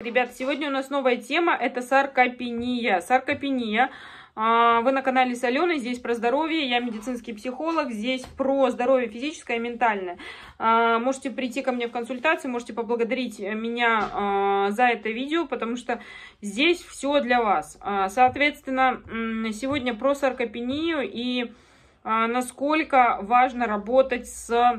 Ребят, сегодня у нас новая тема, это саркопения. Саркопения. А, вы на канале с Аленой, здесь про здоровье, я медицинский психолог, здесь про здоровье физическое и ментальное. А, можете прийти ко мне в консультацию, можете поблагодарить меня а, за это видео, потому что здесь все для вас. Соответственно, сегодня про саркопению и насколько важно работать с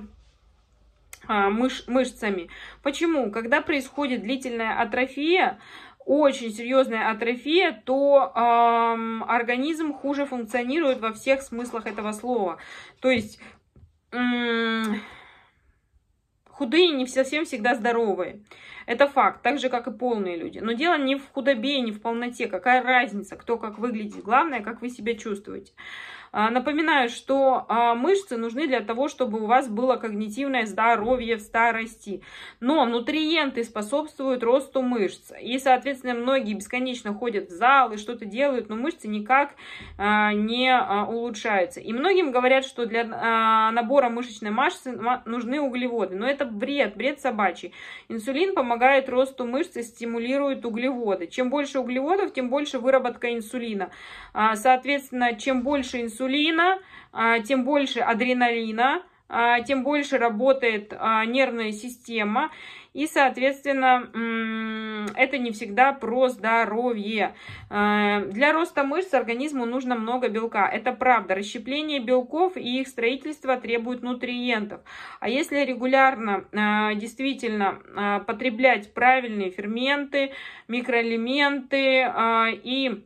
а, мыш мышцами. Почему? Когда происходит длительная атрофия, очень серьезная атрофия, то эм, организм хуже функционирует во всех смыслах этого слова. То есть эм, худые не совсем всегда здоровые. Это факт, так же, как и полные люди. Но дело не в худобе, не в полноте. Какая разница, кто как выглядит. Главное, как вы себя чувствуете. А, напоминаю, что а, мышцы нужны для того, чтобы у вас было когнитивное здоровье в старости. Но нутриенты способствуют росту мышц. И, соответственно, многие бесконечно ходят в зал и что-то делают, но мышцы никак а, не улучшаются. И многим говорят, что для набора мышечной массы нужны углеводы. Но это бред, бред собачий. Инсулин помогает росту мышц и стимулирует углеводы. Чем больше углеводов, тем больше выработка инсулина. Соответственно, чем больше инсулина, инсулина, а, тем больше адреналина, а, тем больше работает а, нервная система. И, соответственно, это не всегда про здоровье. Для роста мышц организму нужно много белка. Это правда. Расщепление белков и их строительство требует нутриентов. А если регулярно действительно потреблять правильные ферменты, микроэлементы и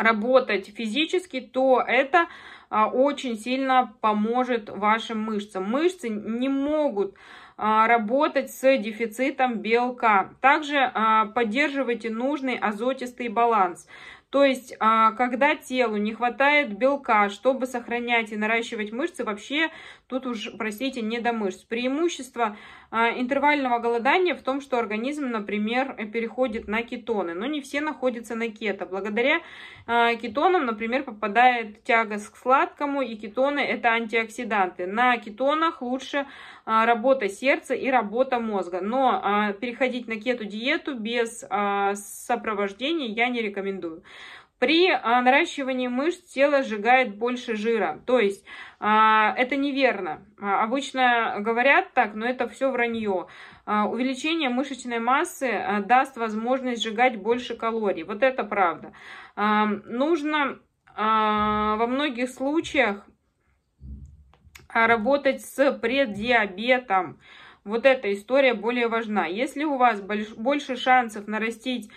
работать физически, то это а, очень сильно поможет вашим мышцам. Мышцы не могут а, работать с дефицитом белка. Также а, поддерживайте нужный азотистый баланс. То есть, а, когда телу не хватает белка, чтобы сохранять и наращивать мышцы, вообще тут уж, простите, не до мышц. Преимущество а, интервального голодания в том, что организм, например, переходит на кетоны, но не все находятся на кето. Благодаря а, кетонам, например, попадает тяга к сладкому, и кетоны – это антиоксиданты. На кетонах лучше работа сердца и работа мозга. Но переходить на кету-диету без сопровождения я не рекомендую. При а, наращивании мышц тело сжигает больше жира. То есть а, это неверно. А, обычно говорят так, но это все вранье. Увеличение мышечной массы даст возможность сжигать больше калорий. Вот это правда. Нужно во многих случаях работать с преддиабетом. Вот эта история более важна. Если у вас больше шансов нарастить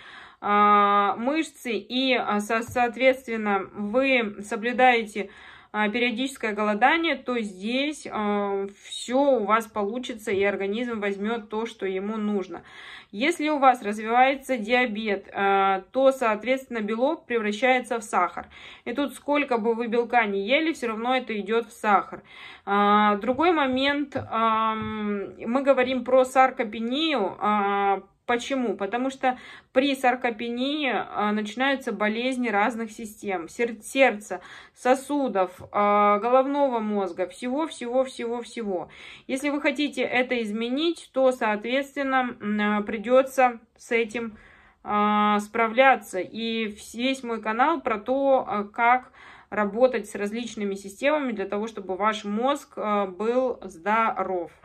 а, мышцы и, а, соответственно, вы соблюдаете а, периодическое голодание, то здесь э, все у вас получится и организм возьмет то, что ему нужно. Если у вас развивается диабет, э, то, соответственно, белок превращается в сахар. И тут сколько бы вы белка не ели, все равно это идет в сахар. Э, другой момент, мы говорим про саркопению, Почему? Потому что при саркопении а, начинаются болезни разных систем. Сердца, сосудов, а, головного мозга, всего-всего-всего-всего. Если вы хотите это изменить, то, соответственно, а, придется с этим справляться. И весь мой канал про то, как работать с различными системами для того, чтобы ваш мозг был здоров.